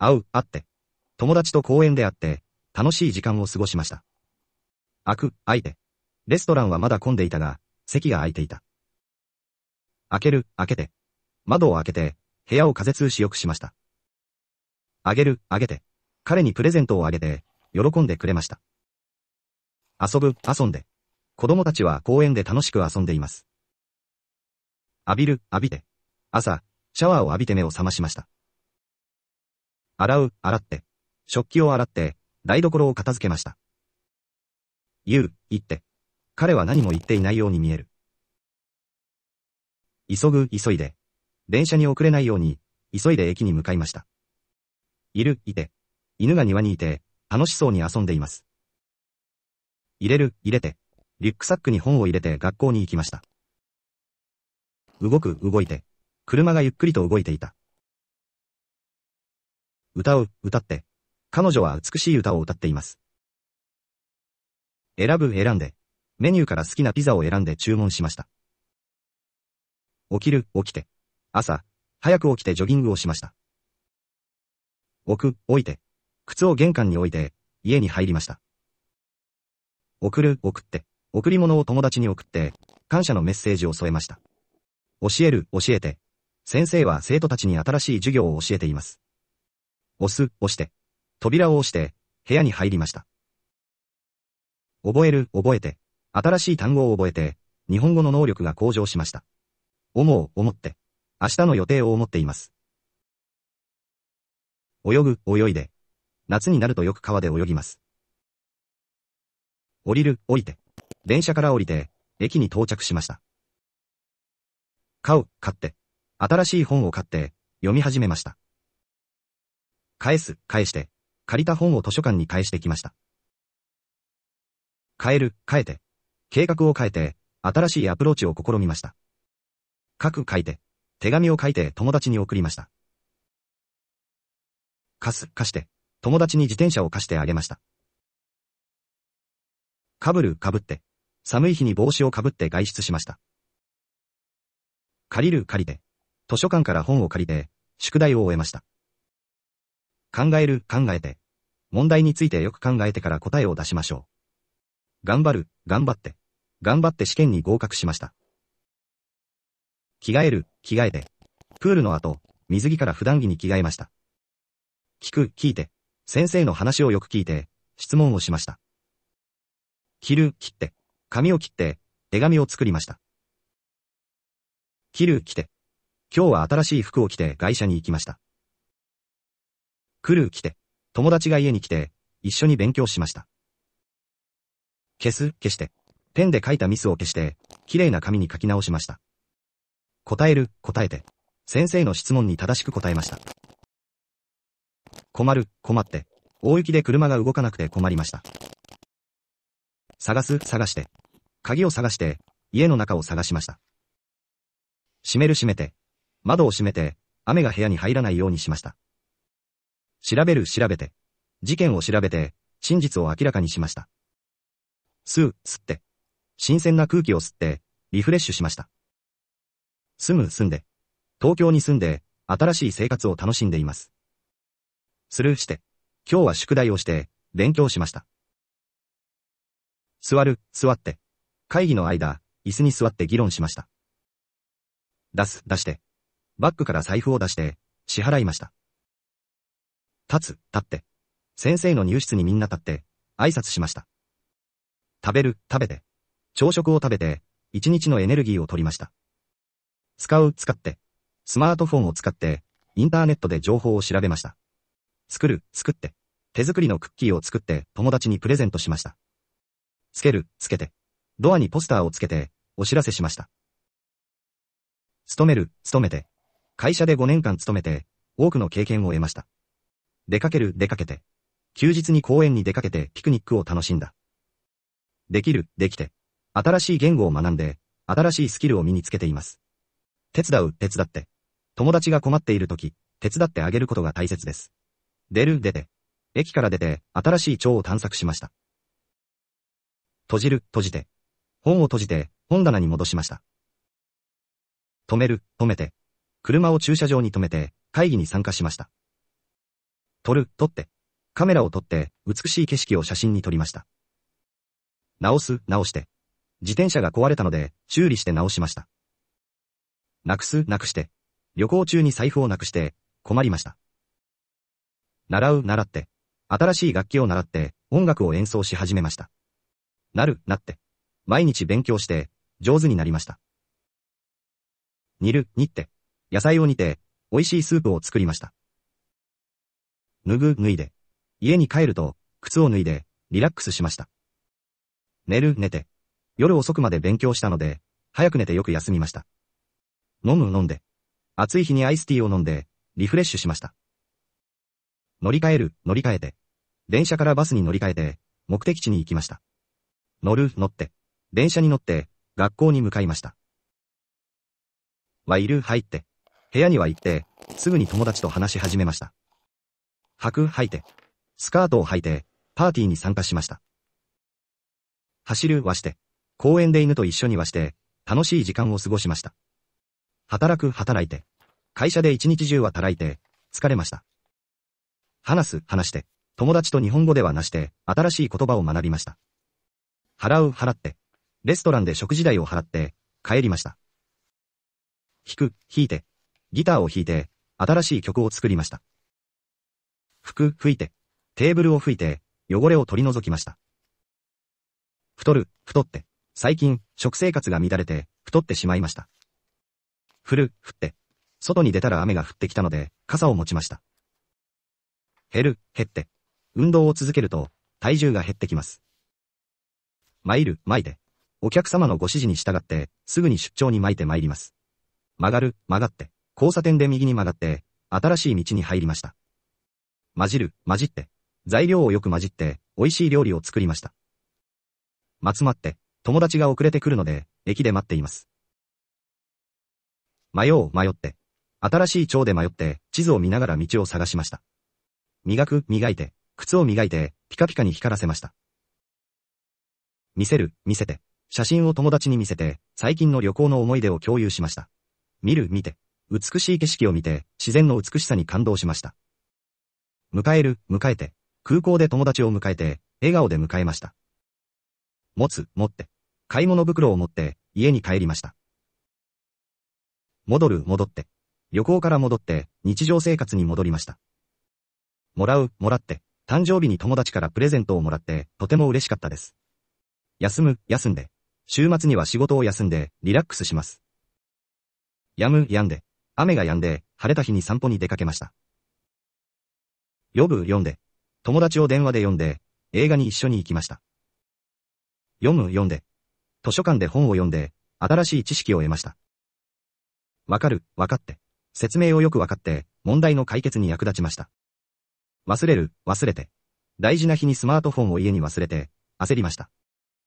会う、会って。友達と公園で会って、楽しい時間を過ごしました。開く、開いて。レストランはまだ混んでいたが、席が空いていた。開ける、開けて。窓を開けて、部屋を風通しよくしました。あげる、あげて。彼にプレゼントをあげて、喜んでくれました。遊ぶ、遊んで。子供たちは公園で楽しく遊んでいます。浴びる、浴びて。朝、シャワーを浴びて目を覚ましました。洗う、洗って。食器を洗って、台所を片付けました。言う、言って。彼は何も言っていないように見える。急ぐ、急いで。電車に遅れないように、急いで駅に向かいました。いる、いて。犬が庭にいて、楽しそうに遊んでいます。入れる、入れて。リュックサックに本を入れて学校に行きました。動く、動いて。車がゆっくりと動いていた。歌う、歌って。彼女は美しい歌を歌っています。選ぶ、選んで。メニューから好きなピザを選んで注文しました。起きる、起きて。朝、早く起きてジョギングをしました。置く、置いて。靴を玄関に置いて、家に入りました。送る、送って。贈り物を友達に送って、感謝のメッセージを添えました。教える、教えて。先生は生徒たちに新しい授業を教えています。押す、押して、扉を押して、部屋に入りました。覚える、覚えて、新しい単語を覚えて、日本語の能力が向上しました。思う、思って、明日の予定を思っています。泳ぐ、泳いで、夏になるとよく川で泳ぎます。降りる、降りて、電車から降りて、駅に到着しました。買う、買って、新しい本を買って、読み始めました。返す、返して、借りた本を図書館に返してきました。変える、変えて、計画を変えて、新しいアプローチを試みました。書く、書いて、手紙を書いて友達に送りました。貸す、貸して、友達に自転車を貸してあげました。かぶる、かぶって、寒い日に帽子をかぶって外出しました。借りる、借りて、図書館から本を借りて、宿題を終えました。考える、考えて。問題についてよく考えてから答えを出しましょう。頑張る、頑張って。頑張って試験に合格しました。着替える、着替えて。プールの後、水着から普段着に着替えました。聞く、聞いて。先生の話をよく聞いて、質問をしました。着る、切って。髪を切って、手紙を作りました。着る、着て。今日は新しい服を着て会社に行きました。来る来て、友達が家に来て、一緒に勉強しました。消す、消して、ペンで書いたミスを消して、綺麗な紙に書き直しました。答える、答えて、先生の質問に正しく答えました。困る、困って、大雪で車が動かなくて困りました。探す、探して、鍵を探して、家の中を探しました。閉める閉めて、窓を閉めて、雨が部屋に入らないようにしました。調べる調べて、事件を調べて、真実を明らかにしました。吸う、吸って、新鮮な空気を吸って、リフレッシュしました。住む、住んで、東京に住んで、新しい生活を楽しんでいます。スルーして、今日は宿題をして、勉強しました。座る、座って、会議の間、椅子に座って議論しました。出す、出して、バッグから財布を出して、支払いました。立つ、立って。先生の入室にみんな立って、挨拶しました。食べる、食べて。朝食を食べて、一日のエネルギーを取りました。使う、使って。スマートフォンを使って、インターネットで情報を調べました。作る、作って。手作りのクッキーを作って友達にプレゼントしました。つける、つけて。ドアにポスターをつけて、お知らせしました。勤める、勤めて。会社で5年間勤めて、多くの経験を得ました。出かける、出かけて。休日に公園に出かけてピクニックを楽しんだ。できる、できて。新しい言語を学んで、新しいスキルを身につけています。手伝う、手伝って。友達が困っている時、手伝ってあげることが大切です。出る、出て。駅から出て、新しい蝶を探索しました。閉じる、閉じて。本を閉じて、本棚に戻しました。止める、止めて。車を駐車場に止めて、会議に参加しました。撮る、撮って。カメラを撮って、美しい景色を写真に撮りました。直す、直して。自転車が壊れたので、修理して直しました。なくす、なくして。旅行中に財布をなくして、困りました。習う、習って。新しい楽器を習って、音楽を演奏し始めました。なる、なって。毎日勉強して、上手になりました。煮る、煮って。野菜を煮て、美味しいスープを作りました。脱ぐ脱いで。家に帰ると、靴を脱いで、リラックスしました。寝る寝て。夜遅くまで勉強したので、早く寝てよく休みました。飲む飲んで。暑い日にアイスティーを飲んで、リフレッシュしました。乗り換える、乗り換えて。電車からバスに乗り換えて、目的地に行きました。乗る、乗って。電車に乗って、学校に向かいました。はいる、入って。部屋には行って、すぐに友達と話し始めました。白履いて、スカートを履いて、パーティーに参加しました。走るはして、公園で犬と一緒にはして、楽しい時間を過ごしました。働く働いて、会社で一日中は働いて、疲れました。話す話して、友達と日本語ではなして、新しい言葉を学びました。払う払って、レストランで食事代を払って、帰りました。弾く、弾いて、ギターを弾いて、新しい曲を作りました。服、拭いて、テーブルを拭いて、汚れを取り除きました。太る、太って、最近、食生活が乱れて、太ってしまいました。降る、降って、外に出たら雨が降ってきたので、傘を持ちました。減る、減って、運動を続けると、体重が減ってきます。参る、参っで、お客様のご指示に従って、すぐに出張に巻いて参ります。曲がる、曲がって、交差点で右に曲がって、新しい道に入りました。混じる、混じって。材料をよく混じって、美味しい料理を作りました。待つって、友達が遅れてくるので、駅で待っています。迷う、迷って。新しい蝶で迷って、地図を見ながら道を探しました。磨く、磨いて、靴を磨いて、ピカピカに光らせました。見せる、見せて。写真を友達に見せて、最近の旅行の思い出を共有しました。見る、見て。美しい景色を見て、自然の美しさに感動しました。迎える、迎えて、空港で友達を迎えて、笑顔で迎えました。持つ、持って、買い物袋を持って、家に帰りました。戻る、戻って、旅行から戻って、日常生活に戻りました。もらう、もらって、誕生日に友達からプレゼントをもらって、とても嬉しかったです。休む、休んで、週末には仕事を休んで、リラックスします。やむ、やんで、雨が止んで、晴れた日に散歩に出かけました。呼ぶ読んで。友達を電話で呼んで、映画に一緒に行きました。読む読んで。図書館で本を読んで、新しい知識を得ました。わかる、わかって。説明をよくわかって、問題の解決に役立ちました。忘れる、忘れて。大事な日にスマートフォンを家に忘れて、焦りました。